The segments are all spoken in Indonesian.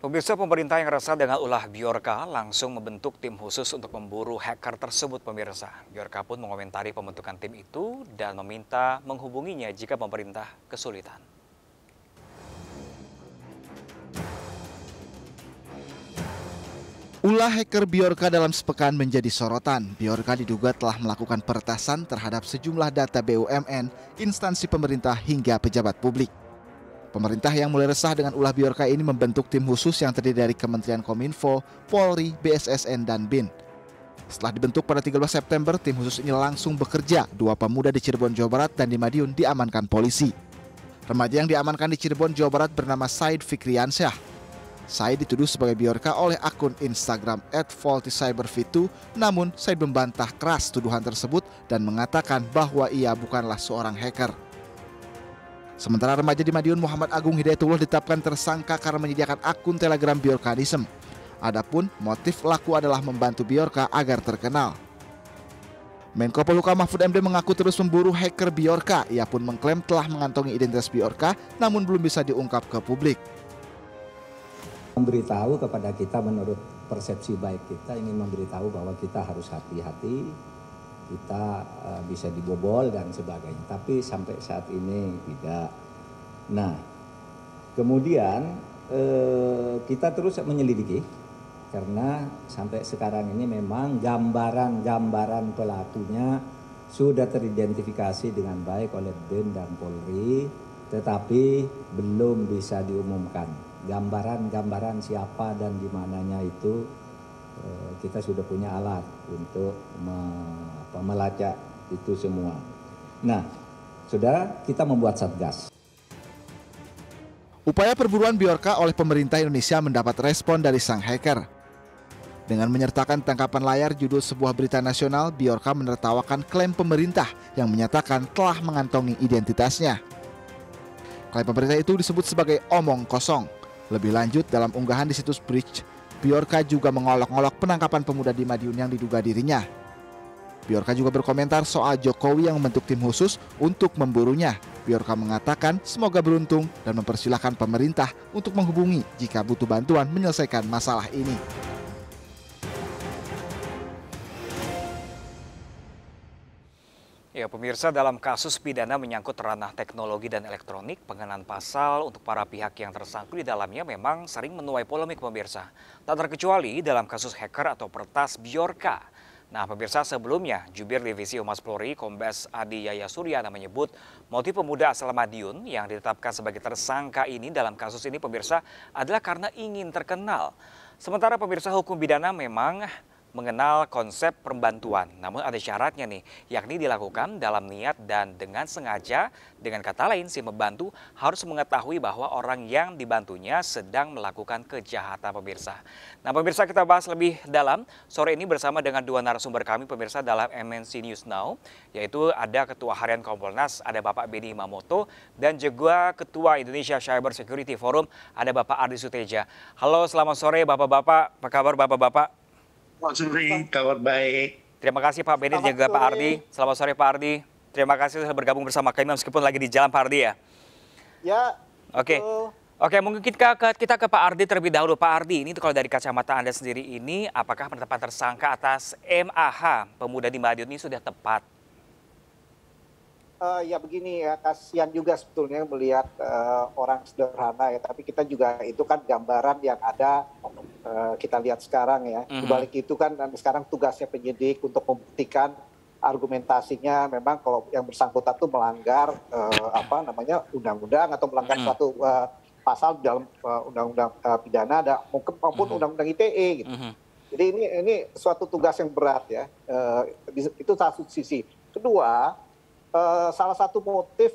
Pemirsa pemerintah yang resah dengan ulah Biorka langsung membentuk tim khusus untuk memburu hacker tersebut pemirsa. Biorka pun mengomentari pembentukan tim itu dan meminta menghubunginya jika pemerintah kesulitan. Ulah hacker Biorka dalam sepekan menjadi sorotan. Biorka diduga telah melakukan peretasan terhadap sejumlah data BUMN, instansi pemerintah hingga pejabat publik. Pemerintah yang mulai resah dengan ulah biorka ini membentuk tim khusus yang terdiri dari Kementerian Kominfo, Polri, BSSN, dan BIN. Setelah dibentuk pada 13 September, tim khusus ini langsung bekerja. Dua pemuda di Cirebon, Jawa Barat dan di Madiun diamankan polisi. Remaja yang diamankan di Cirebon, Jawa Barat bernama Said Fikriansyah. Said dituduh sebagai biorka oleh akun Instagram @volticyberv2, namun Said membantah keras tuduhan tersebut dan mengatakan bahwa ia bukanlah seorang hacker. Sementara remaja di Madiun Muhammad Agung Hidayatullah ditetapkan tersangka karena menyediakan akun Telegram Biorkanism. Adapun motif laku adalah membantu Biorka agar terkenal. Menko Polhukam Mahfud MD mengaku terus memburu hacker Biorka. Ia pun mengklaim telah mengantongi identitas Biorka namun belum bisa diungkap ke publik. Memberitahu kepada kita menurut persepsi baik kita ingin memberitahu bahwa kita harus hati-hati kita eh, bisa dibobol dan sebagainya. Tapi sampai saat ini tidak. Nah, kemudian eh, kita terus menyelidiki karena sampai sekarang ini memang gambaran-gambaran pelakunya sudah teridentifikasi dengan baik oleh BIN dan Polri, tetapi belum bisa diumumkan. Gambaran-gambaran siapa dan di mananya itu Eh, kita sudah punya alat untuk me, apa, melacak itu semua. Nah, saudara, kita membuat satgas. Upaya perburuan Biorka oleh pemerintah Indonesia mendapat respon dari sang hacker. Dengan menyertakan tangkapan layar judul sebuah berita nasional, Biorka menertawakan klaim pemerintah yang menyatakan telah mengantongi identitasnya. Klaim pemerintah itu disebut sebagai omong kosong. Lebih lanjut dalam unggahan di situs Bridge, Biorka juga mengolok-olok penangkapan pemuda di Madiun yang diduga dirinya. Biorka juga berkomentar soal Jokowi yang membentuk tim khusus untuk memburunya. Biorka mengatakan semoga beruntung dan mempersilahkan pemerintah untuk menghubungi jika butuh bantuan menyelesaikan masalah ini. Ya, pemirsa dalam kasus pidana menyangkut ranah teknologi dan elektronik, pengenalan pasal untuk para pihak yang tersangkut di dalamnya memang sering menuai polemik pemirsa. Tak terkecuali dalam kasus hacker atau pertas Bjorka. Nah, pemirsa sebelumnya, jubir divisi Humas Polri Kombes Adi Yaya Suryana menyebut motif pemuda asal Madiun yang ditetapkan sebagai tersangka ini dalam kasus ini pemirsa adalah karena ingin terkenal. Sementara pemirsa hukum pidana memang mengenal konsep perbantuan. Namun ada syaratnya nih, yakni dilakukan dalam niat dan dengan sengaja. Dengan kata lain, si membantu harus mengetahui bahwa orang yang dibantunya sedang melakukan kejahatan pemirsa. Nah pemirsa kita bahas lebih dalam sore ini bersama dengan dua narasumber kami pemirsa dalam MNC News Now, yaitu ada Ketua Harian Kompolnas, ada Bapak Benny Mamoto, dan juga Ketua Indonesia Cyber Security Forum, ada Bapak Ardi Suteja. Halo, selamat sore Bapak-Bapak, apa kabar Bapak-Bapak? Selamat sore, kabar baik. Terima kasih Pak Benny dan juga Pak Ardi. Selamat sore Pak Ardi. Terima kasih sudah bergabung bersama kami meskipun lagi di jalan Pak Ardi ya. Ya. Oke. Oke, mungkin kita ke, kita ke Pak Ardi terlebih dahulu. Pak Ardi, ini kalau dari kacamata Anda sendiri ini, apakah penetapan tersangka atas MAH, pemuda di Madiun ini sudah tepat? uh, ya begini ya kasihan juga sebetulnya melihat uh, orang sederhana ya tapi kita juga itu kan gambaran yang ada uh, kita lihat sekarang ya. Mm -hmm. Di itu kan sekarang tugasnya penyidik untuk membuktikan argumentasinya memang kalau yang bersangkutan itu melanggar uh, apa namanya undang-undang atau melanggar mm -hmm. suatu uh, pasal dalam undang-undang uh, uh, pidana ada maupun mhm. undang-undang ITE gitu. Mm -hmm. Jadi ini ini suatu tugas yang berat ya. Uh, itu satu sisi. Kedua, uh, salah satu motif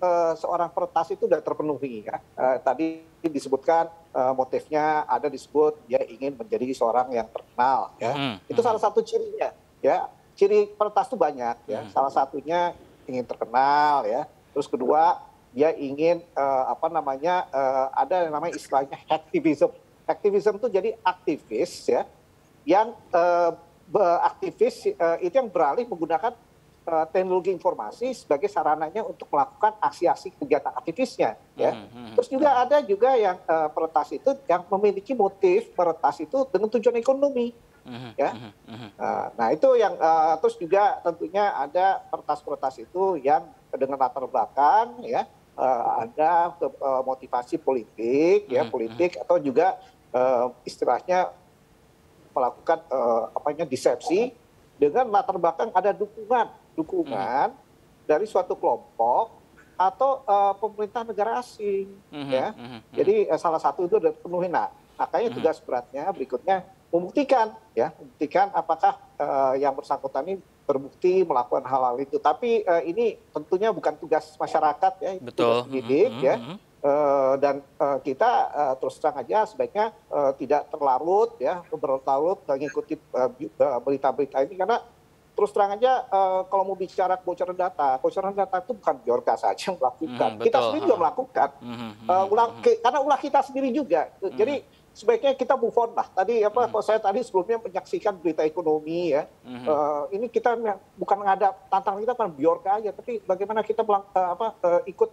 Eh, seorang peretas itu tidak terpenuhi ya. Uh, tadi disebutkan uh, motifnya ada disebut dia ingin menjadi seorang yang terkenal ya. Hmm, hmm. Itu salah satu cirinya ya. Ciri peretas itu banyak ya. Hmm. Salah satunya ingin terkenal ya. Terus kedua dia ingin uh, apa namanya uh, ada yang namanya istilahnya aktivisme. Aktivisme itu jadi aktivis ya yang uh, aktivis uh, itu yang beralih menggunakan Eh, teknologi informasi sebagai sarananya untuk melakukan aksi-aksi kegiatan aktivisnya ya. Hmm, hmm, hmm. Terus juga ada juga yang uh, peretas itu yang memiliki motif peretas itu dengan tujuan ekonomi ya. Uh, nah, itu yang uh, terus juga tentunya ada peretas-peretas itu yang dengan latar belakang ya uh, ada ke, uh, motivasi politik ya, politik atau juga uh, istilahnya melakukan uh, namanya disepsi dengan latar belakang ada dukungan dukungan hmm. dari suatu kelompok atau uh, pemerintah negara asing -hmm, ya. -hmm, hmm, hmm. Jadi uh, salah satu itu sudah penuhi nah. Makanya hmm. tugas beratnya berikutnya membuktikan ya, membuktikan apakah uh, yang bersangkutan ini terbukti melakukan hal-hal itu. Tapi uh, ini tentunya bukan tugas masyarakat ya, Betul. tugas pendidik -hmm. ya. Uh, dan uh, kita uh, terus terang aja sebaiknya uh, tidak terlarut ya berlarut mengikuti berita-berita ini karena terus terang aja uh, kalau mau bicara kebocoran data, kebocoran data itu bukan Biorka saja yang melakukan. Mm, kita sendiri juga hmm. melakukan. Mm, uh, ulah ke, hmm. karena ulah kita sendiri juga. Mm. Jadi sebaiknya kita move on lah. Tadi apa mm. kalau saya tadi sebelumnya menyaksikan berita ekonomi ya. Mm. Uh, ini kita bukan ada tantangan kita kan Biorka aja, tapi bagaimana kita melang, uh, apa uh, ikut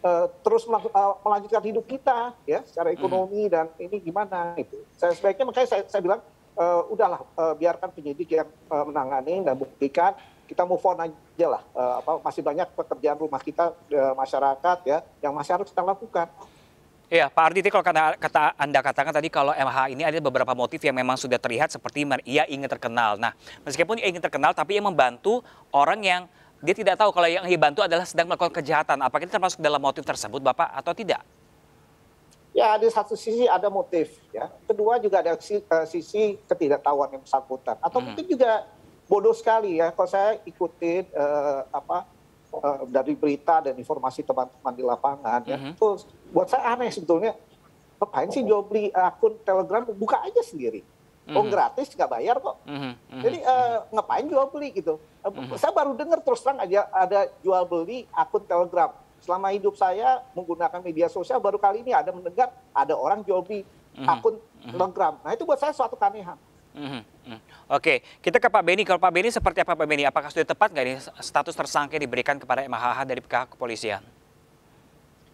uh, terus melang, uh, melanjutkan hidup kita ya secara hmm. ekonomi mm. dan ini gimana itu. Saya sebaiknya makanya saya, saya bilang Eh, udahlah eh, biarkan penyidik yang eh, menangani dan buktikan kita move on aja lah apa masih banyak pekerjaan rumah kita masyarakat ya yang masih harus kita lakukan ya Pak Arditi, kalau kata, kata Anda katakan tadi kalau MH ini ada beberapa motif yang memang sudah terlihat seperti ia ingin terkenal. Nah, meskipun ia ingin terkenal, tapi ia membantu orang yang dia tidak tahu kalau yang ia bantu adalah sedang melakukan kejahatan. Apakah ini termasuk dalam motif tersebut, Bapak, atau tidak? Ya ada satu sisi ada motif ya, kedua juga ada sisi, uh, eh, sisi ketidaktahuan yang bersangkutan atau hmm. mungkin juga bodoh sekali ya. Kalau saya ikutin uh, apa uh, dari berita dan informasi teman-teman di lapangan ya. hmm. ya, itu buat saya aneh sebetulnya. Ngapain sih jual beli akun Telegram buka aja sendiri? Oh mm gratis nggak bayar kok. Mm-hmm. Jadi uh, ngapain jual beli gitu? Mm-hmm. Saya baru dengar terus terang aja ada jual beli akun Telegram selama hidup saya menggunakan media sosial baru kali ini ada mendengar ada orang jobi mm akun mhm. telegram. Nah itu buat saya suatu keanehan. Mm-hmm. Oke, kita ke Pak Beni. Kalau Pak Beni seperti apa Pak Beni? Apakah sudah tepat nggak ini status tersangka diberikan kepada MHH dari pihak kepolisian?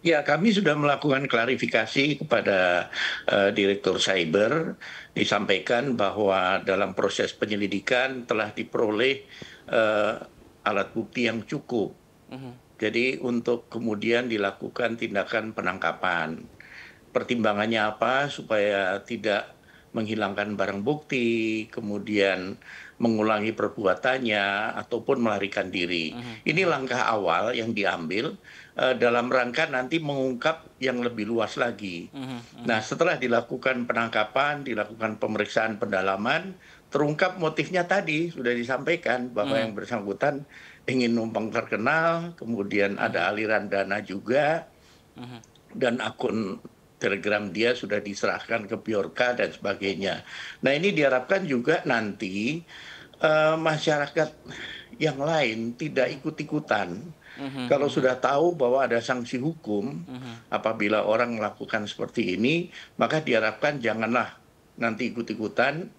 Ya, kami sudah melakukan klarifikasi kepada uh, Direktur Cyber. Disampaikan bahwa dalam proses penyelidikan telah diperoleh uh, alat bukti yang cukup. Mm-hmm. Jadi untuk kemudian dilakukan tindakan penangkapan. Pertimbangannya apa supaya tidak menghilangkan barang bukti, kemudian mengulangi perbuatannya ataupun melarikan diri. Mhm. Ini langkah awal yang diambil uh, dalam rangka nanti mengungkap yang lebih luas lagi. Mhm, mhm. Nah, setelah dilakukan penangkapan, dilakukan pemeriksaan pendalaman, terungkap motifnya tadi sudah disampaikan bahwa yang bersangkutan ingin numpang terkenal, kemudian ada aliran dana juga, mm-hmm. dan akun telegram dia sudah diserahkan ke Biorka dan sebagainya. Nah ini diharapkan juga nanti uh, masyarakat yang lain tidak mm-hmm. ikut-ikutan. Mm-hmm. Kalau sudah tahu bahwa ada sanksi hukum apabila orang melakukan seperti ini, maka diharapkan janganlah nanti ikut-ikutan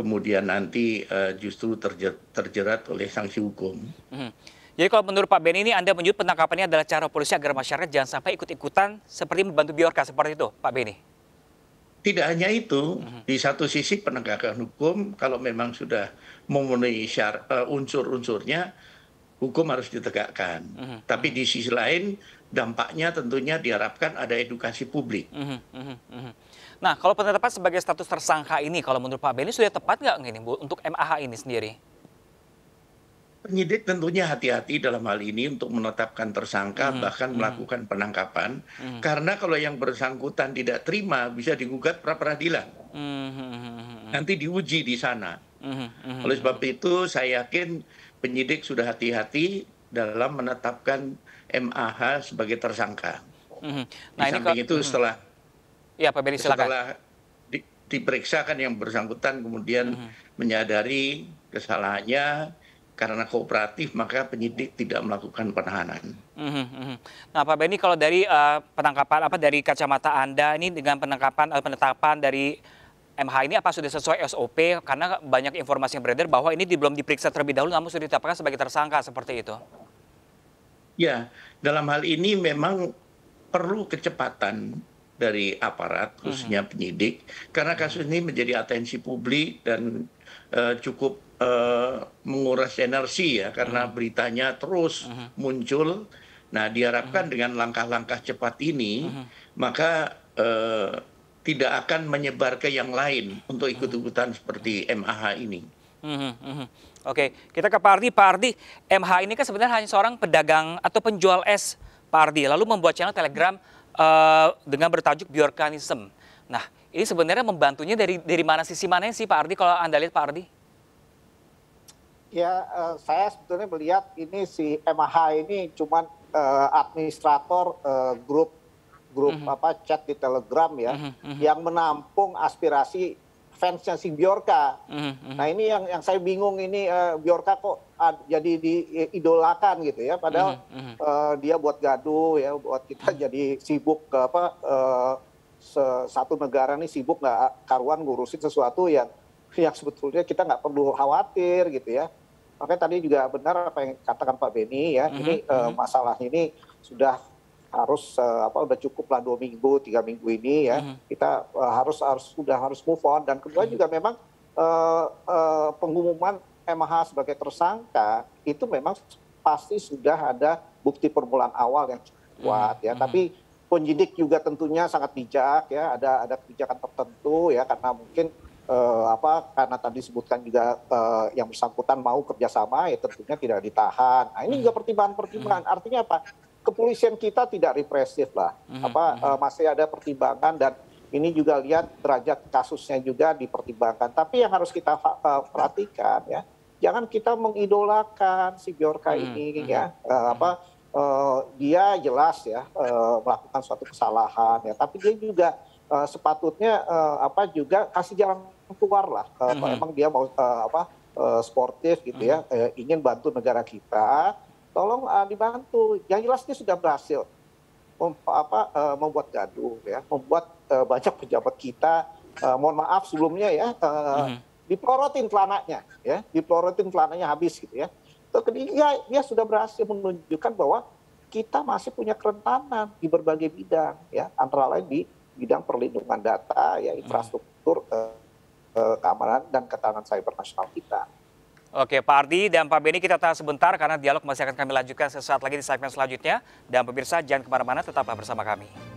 kemudian nanti uh, justru terjer terjerat oleh sanksi hukum. Hmm. Jadi kalau menurut Pak Ben ini Anda menyebut penangkapannya adalah cara polisi agar masyarakat jangan sampai ikut-ikutan seperti membantu biorka seperti itu Pak Beni? Tidak hanya itu, hmm. di satu sisi penegakan hukum kalau memang sudah memenuhi syar, uh, unsur-unsurnya hukum harus ditegakkan. Hmm. Tapi di sisi lain dampaknya tentunya diharapkan ada edukasi publik. Hmm. Hmm. Hmm. hmm. Nah, kalau penetapan sebagai status tersangka ini, kalau menurut Pak Beni sudah tepat nggak ini Bu untuk MAH ini sendiri? Penyidik tentunya hati-hati dalam hal ini untuk menetapkan tersangka hmm, bahkan hmm. melakukan penangkapan hmm. karena kalau yang bersangkutan tidak terima bisa digugat pra peradilan hmm. hmm, hmm, hmm nanti diuji di sana. Hmm, Oleh sebab itu saya yakin penyidik sudah hati-hati dalam menetapkan MAH sebagai tersangka. Hmm. Nah, di samping ini itu setelah ya Pak Beri silakan. Setelah di, diperiksa kan yang bersangkutan kemudian hmm. menyadari kesalahannya karena kooperatif maka penyidik tidak melakukan penahanan. Mm-hmm, mm-hmm. Nah Pak Beni kalau dari uh, penangkapan apa dari kacamata Anda ini dengan penangkapan uh, penetapan dari MH ini apa sudah sesuai SOP karena banyak informasi yang beredar bahwa ini belum diperiksa terlebih dahulu namun sudah ditetapkan sebagai tersangka seperti itu. Ya, dalam hal ini memang perlu kecepatan dari aparat khususnya mm-hmm. penyidik karena kasus ini menjadi atensi publik dan eh, cukup eh, menguras energi ya karena mm-hmm. beritanya terus mm-hmm. muncul. Nah diharapkan dengan langkah-langkah cepat ini maka uh, tidak akan menyebar ke yang lain untuk ikut-ikutan seperti MAH ini. Oke, kita ke Pak Ardi. Pak Ardi, MH ini kan sebenarnya hanya seorang pedagang atau penjual es, Pak Ardi. Lalu membuat channel Telegram Eh, dengan bertajuk biorganism. Nah, ini sebenarnya membantunya dari dari mana sisi mana sih Pak Ardi kalau Anda lihat Pak Ardi? Ya, uh, saya sebetulnya melihat ini si MH ini cuma uh, eh, administrator uh, grup grup mm -hmm. apa chat di Telegram ya mm -hmm. yang menampung aspirasi fansnya si Bjorka. Mm-hmm. Nah ini yang yang saya bingung ini uh, Bjorka kok ad, jadi diidolakan gitu ya, padahal mm-hmm. uh, dia buat gaduh ya, buat kita mm-hmm. jadi sibuk ke apa uh, satu negara nih sibuk nggak karuan ngurusin sesuatu yang yang sebetulnya kita nggak perlu khawatir gitu ya. Makanya tadi juga benar apa yang katakan Pak Beni ya, mm-hmm. ini uh, hmm. masalah ini sudah harus uh, apa udah cukup dua minggu tiga minggu ini ya mm-hmm. kita uh, harus harus sudah harus move on dan kedua mm-hmm. juga memang uh, uh, pengumuman MH sebagai tersangka itu memang pasti sudah ada bukti permulaan awal yang cukup mm-hmm. kuat ya. mm-hmm. ya tapi penyidik juga tentunya sangat bijak ya ada ada kebijakan tertentu ya karena mungkin uh, apa karena tadi disebutkan juga uh, yang bersangkutan mau kerjasama ya tentunya tidak ditahan. Nah, ini juga mm-hmm. pertimbangan-pertimbangan. Mm-hmm. Artinya apa? kepolisian kita tidak represif lah. Mhm, apa mhm. Eh, masih ada pertimbangan dan ini juga lihat derajat kasusnya juga dipertimbangkan. Tapi yang harus kita eh, perhatikan ya, jangan kita mengidolakan si Bjorka mhm, ini ya. Eh, apa uh, dia jelas ya uh, melakukan suatu kesalahan ya tapi dia juga uh, sepatutnya uh, apa juga kasih jalan keluar lah uh, mm -hmm. emang dia mau uh, apa uh, sportif gitu mm -hmm. ya uh, ingin bantu negara kita tolong uh, dibantu. Yang jelas dia sudah berhasil mem apa, uh, membuat gaduh, ya, membuat uh, banyak pejabat kita. Uh, mohon maaf sebelumnya ya, uh, mm -hmm. diplorotin telananya, ya, diplorotin telananya habis gitu ya. Terus ketiga dia sudah berhasil menunjukkan bahwa kita masih punya kerentanan di berbagai bidang, ya, antara lain di bidang perlindungan data, ya, mhm. infrastruktur. Mm -hmm. uh, keamanan dan ketahanan cyber nasional kita. Oke Pak Ardi dan Pak Beni kita tahan sebentar karena dialog masih akan kami lanjutkan sesaat lagi di segmen selanjutnya. Dan pemirsa jangan kemana-mana tetaplah bersama kami.